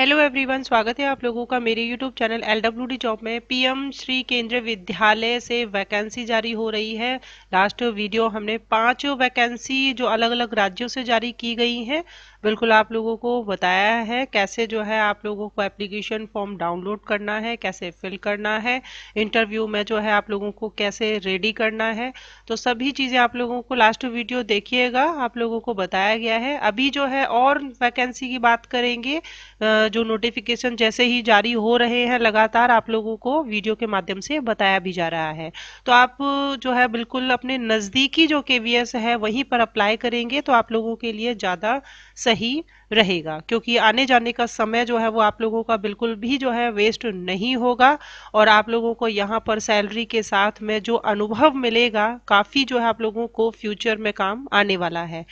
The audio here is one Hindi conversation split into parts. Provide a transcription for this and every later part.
हेलो एवरीवन स्वागत है आप लोगों का मेरे YouTube channel L W D job में पीएम श्री केंद्रीय विद्यालय से वैकेंसी जारी हो रही है लास्ट वीडियो हमने पांच वैकेंसी जो अलग अलग राज्यों से जारी की गई हैं बिल्कुल आप लोगों को बताया है कैसे जो है आप लोगों को एप्लीकेशन फॉर्म डाउनलोड करना है कैसे फिल करना है इंटरव्यू में जो है आप लोगों को कैसे रेडी करना है तो सभी चीज़ें आप लोगों को लास्ट वीडियो देखिएगा आप लोगों को बताया गया है अभी जो है और वैकेंसी की बात करेंगे जो नोटिफिकेशन जैसे ही जारी हो रहे हैं लगातार आप लोगों को वीडियो के माध्यम से बताया भी जा रहा है तो आप जो है बिल्कुल अपने नज़दीकी जो के है वहीं पर अप्लाई करेंगे तो आप लोगों के लिए ज़्यादा सही रहेगा क्योंकि आने जाने का समय जो है वो आप लोगों का बिल्कुल भी जो है वेस्ट नहीं होगा और आप लोगों को यहाँ पर सैलरी के साथ में जो अनुभव मिलेगा काफ़ी जो है आप लोगों को फ्यूचर में काम आने वाला है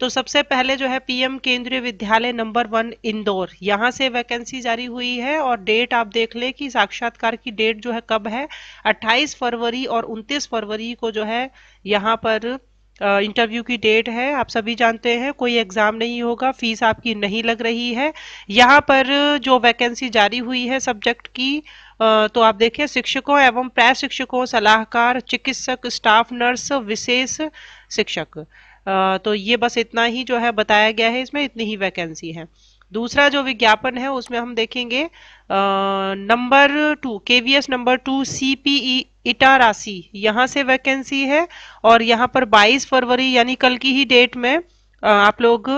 तो सबसे पहले जो है पीएम केंद्रीय विद्यालय नंबर वन इंदौर यहाँ से वैकेंसी जारी हुई है और डेट आप देख लें कि साक्षात्कार की डेट जो है कब है 28 फरवरी और 29 फरवरी को जो है यहाँ पर इंटरव्यू की डेट है आप सभी जानते हैं कोई एग्ज़ाम नहीं होगा फीस आपकी नहीं लग रही है यहाँ पर जो वैकेंसी जारी हुई है सब्जेक्ट की तो आप देखें शिक्षकों एवं प्रशिक्षकों सलाहकार चिकित्सक स्टाफ नर्स विशेष शिक्षक तो ये बस इतना ही जो है बताया गया है इसमें इतनी ही वैकेंसी है दूसरा जो विज्ञापन है उसमें हम देखेंगे नंबर टू के number two C P Itarsi यहाँ से वैकेंसी है और यहाँ पर 22 फरवरी यानी कल की ही डेट में आप लोग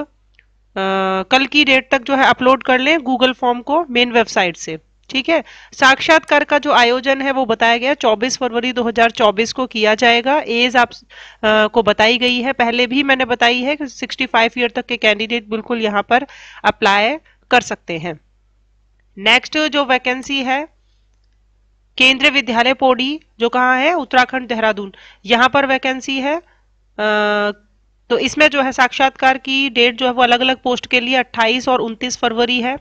कल की डेट तक जो है अपलोड कर लें गूगल फॉर्म को मेन वेबसाइट से ठीक है साक्षात्कार का जो आयोजन है वो बताया गया 24 फरवरी 2024 को किया जाएगा एज आप आ, को बताई गई है पहले भी मैंने बताई है कि 65 ईयर तक के कैंडिडेट बिल्कुल यहाँ पर अप्लाई कर सकते हैं नेक्स्ट जो वैकेंसी है केंद्रीय विद्यालय पोड़ी जो कहाँ है उत्तराखंड देहरादून यहाँ पर वैकेंसी है आ, तो इसमें जो है साक्षात्कार की डेट जो है वो अलग अलग पोस्ट के लिए 28 और 29 फरवरी है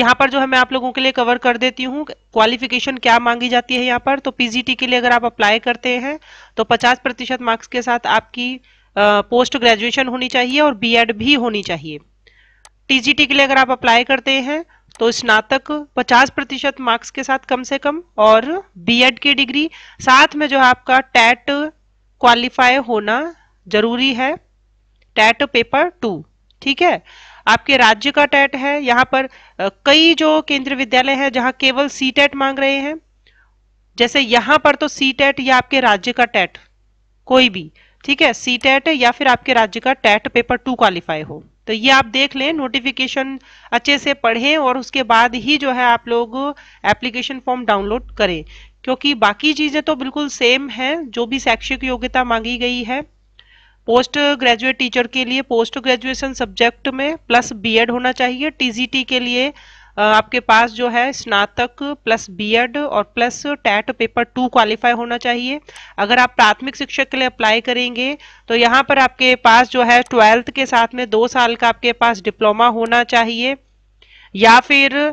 यहाँ पर जो है मैं आप लोगों के लिए कवर कर देती हूँ क्वालिफिकेशन क्या मांगी जाती है यहाँ पर तो पीजीटी के लिए अगर आप अप्लाई करते हैं तो 50 प्रतिशत मार्क्स के साथ आपकी पोस्ट ग्रेजुएशन होनी चाहिए और बीएड भी होनी चाहिए टीजीटी के लिए अगर आप अप्लाई करते हैं तो स्नातक 50 प्रतिशत मार्क्स के साथ कम से कम और बीएड की डिग्री साथ में जो है आपका टैट क्वालिफाई होना जरूरी है टैट पेपर टू ठीक है आपके राज्य का टैट है यहाँ पर कई जो केंद्रीय विद्यालय है जहां केवल सी टैट मांग रहे हैं जैसे यहां पर तो सी टैट या आपके राज्य का टैट कोई भी ठीक है सी टैट या फिर आपके राज्य का टैट पेपर टू क्वालिफाई हो तो ये आप देख लें नोटिफिकेशन अच्छे से पढ़ें और उसके बाद ही जो है आप लोग एप्लीकेशन फॉर्म डाउनलोड करें क्योंकि बाकी चीज़ें तो बिल्कुल सेम है जो भी शैक्षिक योग्यता मांगी गई है पोस्ट ग्रेजुएट टीचर के लिए पोस्ट ग्रेजुएशन सब्जेक्ट में प्लस बीएड होना चाहिए टीजीटी के लिए आपके पास जो है स्नातक प्लस बीएड और plus TET paper two qualify होना चाहिए अगर आप प्राथमिक शिक्षक के लिए अप्लाई करेंगे तो यहाँ पर आपके पास जो है ट्वेल्थ के साथ में दो साल का आपके पास डिप्लोमा होना चाहिए या फिर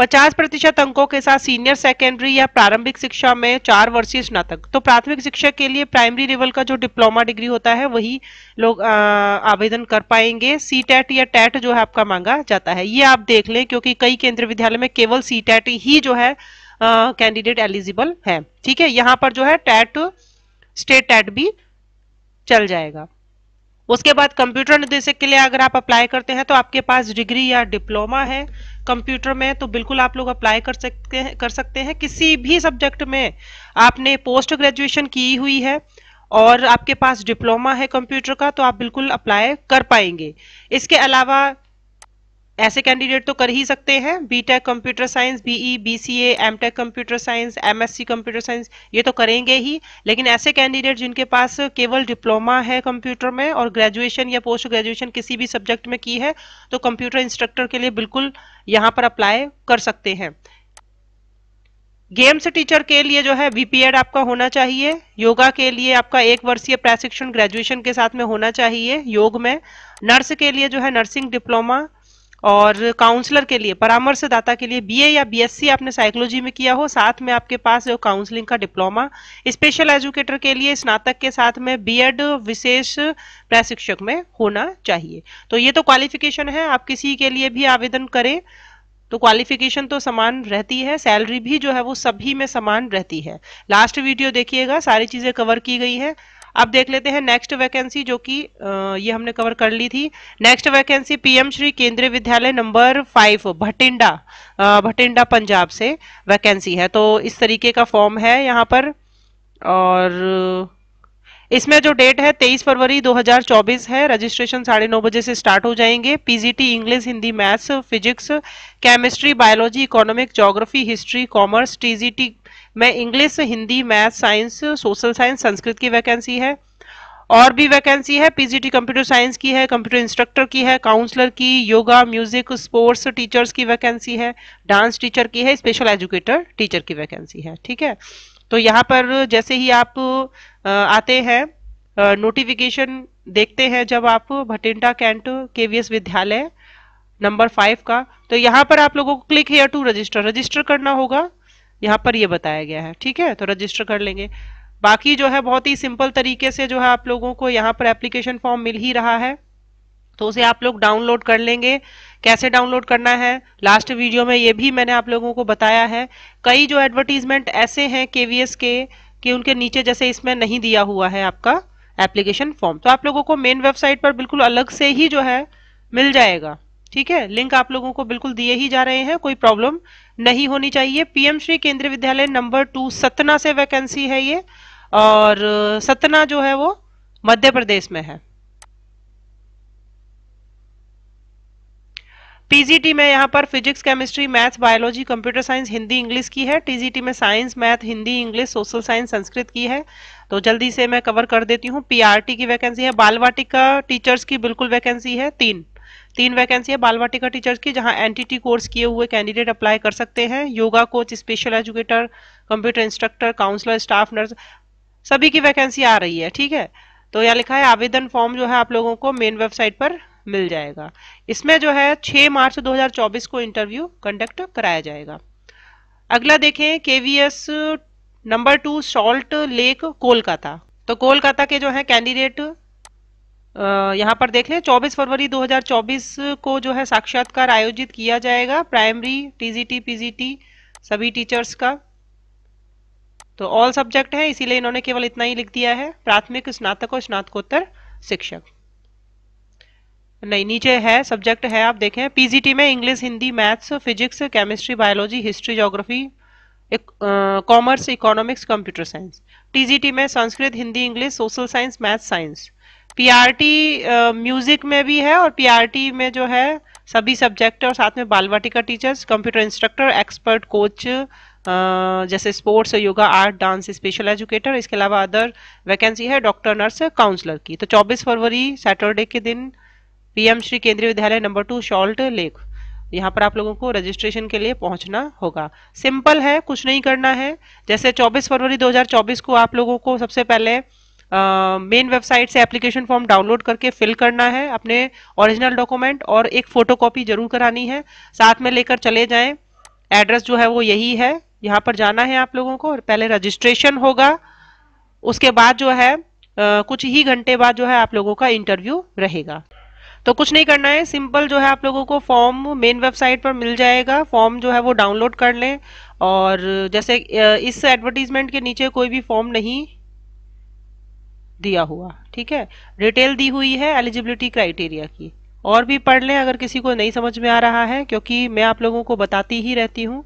50 प्रतिशत अंकों के साथ सीनियर सेकेंडरी या प्रारंभिक शिक्षा में चार वर्षीय स्नातक तो प्राथमिक शिक्षा के लिए प्राइमरी लेवल का जो डिप्लोमा डिग्री होता है वही लोग आवेदन कर पाएंगे सी टैट या टैट जो है आपका मांगा जाता है ये आप देख लें क्योंकि कई केंद्रीय विद्यालय में केवल सी टैट ही जो है कैंडिडेट एलिजिबल है ठीक है यहाँ पर जो है टैट स्टेट टैट भी चल जाएगा उसके बाद कंप्यूटर निदेशक के लिए अगर आप अप्लाई करते हैं तो आपके पास डिग्री या डिप्लोमा है कंप्यूटर में तो बिल्कुल आप लोग अप्लाई कर सकते हैं कर सकते हैं किसी भी सब्जेक्ट में आपने पोस्ट ग्रेजुएशन की हुई है और आपके पास डिप्लोमा है कंप्यूटर का तो आप बिल्कुल अप्लाई कर पाएंगे इसके अलावा ऐसे कैंडिडेट तो कर ही सकते हैं BTech computer science BE BCA MTech computer science MSc computer science ये तो करेंगे ही लेकिन ऐसे कैंडिडेट जिनके पास केवल डिप्लोमा है कंप्यूटर में और ग्रेजुएशन या पोस्ट ग्रेजुएशन किसी भी सब्जेक्ट में की है तो कंप्यूटर इंस्ट्रक्टर के लिए बिल्कुल यहाँ पर अप्लाई कर सकते हैं गेम्स टीचर के लिए जो है बीपीएड आपका होना चाहिए योगा के लिए आपका एक वर्षीय प्रशिक्षण ग्रेजुएशन के साथ में होना चाहिए योग में नर्स के लिए जो है नर्सिंग डिप्लोमा और काउंसलर के लिए परामर्शदाता के लिए बीए या बीएससी आपने साइकोलॉजी में किया हो साथ में आपके पास जो काउंसलिंग का डिप्लोमा स्पेशल एजुकेटर के लिए स्नातक के साथ में बीएड विशेष प्रशिक्षक में होना चाहिए तो ये तो क्वालिफिकेशन है आप किसी के लिए भी आवेदन करें तो क्वालिफिकेशन तो समान रहती है सैलरी भी जो है वो सभी में समान रहती है लास्ट वीडियो देखिएगा सारी चीजें कवर की गई है अब देख लेते हैं नेक्स्ट वैकेंसी जो कि ये हमने कवर कर ली थी next vacancy PM Shri Kendriya Vidyalaya number five Bhatinda Bhatinda Punjab से वैकेंसी है तो इस तरीके का फॉर्म है यहाँ पर और इसमें जो डेट है 23 फरवरी 2024 है रजिस्ट्रेशन साढ़े नौ बजे से स्टार्ट हो जाएंगे PGT English Hindi maths physics chemistry biology economic geography history commerce TGT मैं English Hindi math science social science Sanskrit की वैकेंसी है और भी वैकेंसी है पीजीटी कंप्यूटर साइंस की है कंप्यूटर इंस्ट्रक्टर की है काउंसलर की योगा म्यूजिक स्पोर्ट्स टीचर्स की वैकेंसी है डांस टीचर की है स्पेशल एजुकेटर टीचर की वैकेंसी है ठीक है तो यहाँ पर जैसे ही आप आते हैं नोटिफिकेशन देखते हैं जब आप भटिंडा कैंट के विद्यालय नंबर फाइव का तो यहाँ पर आप लोगों को click here to register register करना होगा यहाँ पर ये बताया गया है ठीक है तो रजिस्टर कर लेंगे बाकी जो है बहुत ही सिंपल तरीके से जो है आप लोगों को यहाँ पर एप्लीकेशन फॉर्म मिल ही रहा है तो उसे आप लोग डाउनलोड कर लेंगे कैसे डाउनलोड करना है लास्ट वीडियो में ये भी मैंने आप लोगों को बताया है कई जो एडवर्टीजमेंट ऐसे हैं केवीएस के कि उनके नीचे जैसे इसमें नहीं दिया हुआ है आपका एप्लीकेशन फॉर्म तो आप लोगों को मेन वेबसाइट पर बिल्कुल अलग से ही जो है मिल जाएगा ठीक है लिंक आप लोगों को बिल्कुल दिए ही जा रहे हैं कोई प्रॉब्लम नहीं होनी चाहिए PM Shri Kendriya Vidyalaya number two Satna से वैकेंसी है ये और सतना जो है वो मध्य प्रदेश में है टीजीटी में यहाँ पर physics chemistry maths biology computer science Hindi English की है टीजीटी में science math Hindi English social science Sanskrit की है तो जल्दी से मैं कवर कर देती हूँ पीआरटी की वैकेंसी है बालवाटिका टीचर्स की बिल्कुल वैकेंसी है तीन तीन वैकेंसी है बालवाटिका टीचर्स की जहां एनटीटी कोर्स किए हुए कैंडिडेट अप्लाई कर सकते हैं yoga coach special educator computer instructor counsellor staff nurse सभी की वैकेंसी आ रही है ठीक है तो यहाँ लिखा है आवेदन फॉर्म जो है आप लोगों को मेन वेबसाइट पर मिल जाएगा इसमें जो है 6 मार्च 2024 को इंटरव्यू कंडक्ट कराया जाएगा अगला देखें KVS number two Salt Lake Kolkata तो कोलकाता के जो है कैंडिडेट यहाँ पर देख लें 24 फरवरी 2024 को जो है साक्षात्कार आयोजित किया जाएगा प्राइमरी टीजीटी पीजीटी सभी टीचर्स का तो ऑल सब्जेक्ट है इसीलिए इन्होंने केवल इतना ही लिख दिया है प्राथमिक स्नातक और स्नातकोत्तर शिक्षक नहीं नीचे है सब्जेक्ट है आप देखें पीजीटी में English Hindi maths physics chemistry biology history geography commerce economics computer science TGT में Sanskrit Hindi English social science math science PRT music uh, में भी है और पीआरटी में जो है सभी सब्जेक्ट और साथ में बालवाटी का teachers computer instructor expert coach जैसे sports yoga art dance special educator इसके अलावा अदर वैकेंसी है डॉक्टर नर्स काउंसलर की तो 24 फरवरी सैटरडे के दिन PM Shri Kendriya Vidyalaya number two शॉल्ट lake यहाँ पर आप लोगों को रजिस्ट्रेशन के लिए पहुंचना होगा सिंपल है कुछ नहीं करना है जैसे चौबीस फरवरी दो को आप लोगों को सबसे पहले मेन वेबसाइट से एप्लीकेशन फॉर्म डाउनलोड करके फिल करना है अपने ओरिजिनल डॉक्यूमेंट और एक फोटोकॉपी जरूर करानी है साथ में लेकर चले जाएं एड्रेस जो है वो यही है यहाँ पर जाना है आप लोगों को और पहले रजिस्ट्रेशन होगा उसके बाद जो है आ, कुछ ही घंटे बाद जो है आप लोगों का इंटरव्यू रहेगा तो कुछ नहीं करना है सिंपल जो है आप लोगों को फॉर्म मेन वेबसाइट पर मिल जाएगा फॉर्म जो है वो डाउनलोड कर लें और जैसे इस एडवर्टीजमेंट के नीचे कोई भी फॉर्म नहीं दिया हुआ ठीक है डिटेल दी हुई है एलिजिबिलिटी क्राइटेरिया की और भी पढ़ लें अगर किसी को नहीं समझ में आ रहा है क्योंकि मैं आप लोगों को बताती ही रहती हूँ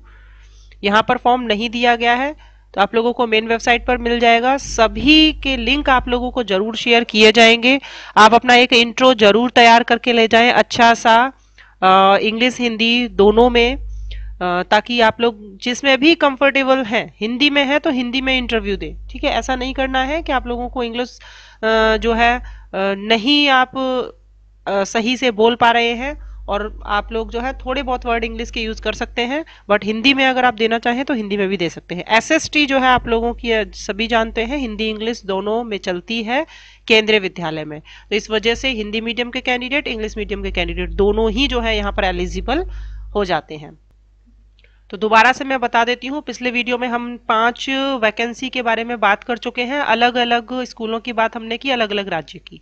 यहाँ पर फॉर्म नहीं दिया गया है तो आप लोगों को मेन वेबसाइट पर मिल जाएगा सभी के लिंक आप लोगों को जरूर शेयर किए जाएंगे आप अपना एक इंट्रो जरूर तैयार करके ले जाएं अच्छा सा इंग्लिश हिंदी दोनों में ताकि आप लोग जिसमें भी कंफर्टेबल हैं हिंदी में है तो हिंदी में इंटरव्यू दें ठीक है ऐसा नहीं करना है कि आप लोगों को इंग्लिश जो है नहीं आप सही से बोल पा रहे हैं और आप लोग जो है थोड़े बहुत वर्ड इंग्लिश के यूज़ कर सकते हैं बट हिंदी में अगर आप देना चाहें तो हिंदी में भी दे सकते हैं एसएसटी जो है आप लोगों की सभी जानते हैं हिंदी इंग्लिश दोनों में चलती है केंद्रीय विद्यालय में तो इस वजह से हिंदी मीडियम के कैंडिडेट इंग्लिश मीडियम के कैंडिडेट दोनों ही जो है यहाँ पर एलिजिबल हो जाते हैं तो दोबारा से मैं बता देती हूँ पिछले वीडियो में हम पांच वैकेंसी के बारे में बात कर चुके हैं अलग अलग स्कूलों की बात हमने की अलग अलग राज्य की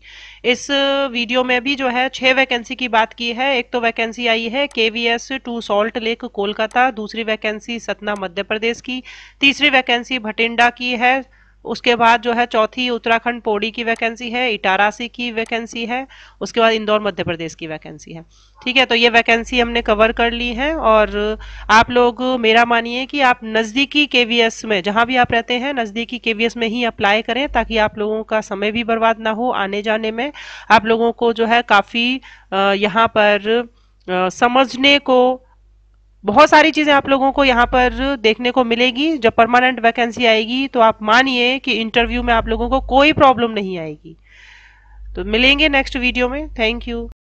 इस वीडियो में भी जो है छह वैकेंसी की बात की है एक तो वैकेंसी आई है K V S two Salt Lake Kolkata दूसरी वैकेंसी सतना मध्य प्रदेश की तीसरी वैकेंसी भटिंडा की है उसके बाद जो है चौथी उत्तराखंड पौड़ी की वैकेंसी है इटारासी की वैकेंसी है उसके बाद इंदौर मध्य प्रदेश की वैकेंसी है ठीक है तो ये वैकेंसी हमने कवर कर ली है और आप लोग मेरा मानिए कि आप नज़दीकी के में जहाँ भी आप रहते हैं नज़दीकी के में ही अप्लाई करें ताकि आप लोगों का समय भी बर्बाद ना हो आने जाने में आप लोगों को जो है काफ़ी यहाँ पर समझने को बहुत सारी चीज़ें आप लोगों को यहाँ पर देखने को मिलेगी जब परमानेंट वैकेंसी आएगी तो आप मानिए कि इंटरव्यू में आप लोगों को कोई प्रॉब्लम नहीं आएगी तो मिलेंगे नेक्स्ट वीडियो में थैंक यू